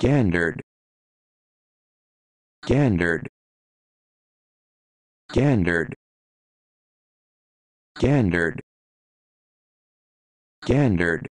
Gandered gandered gandered gandered gandered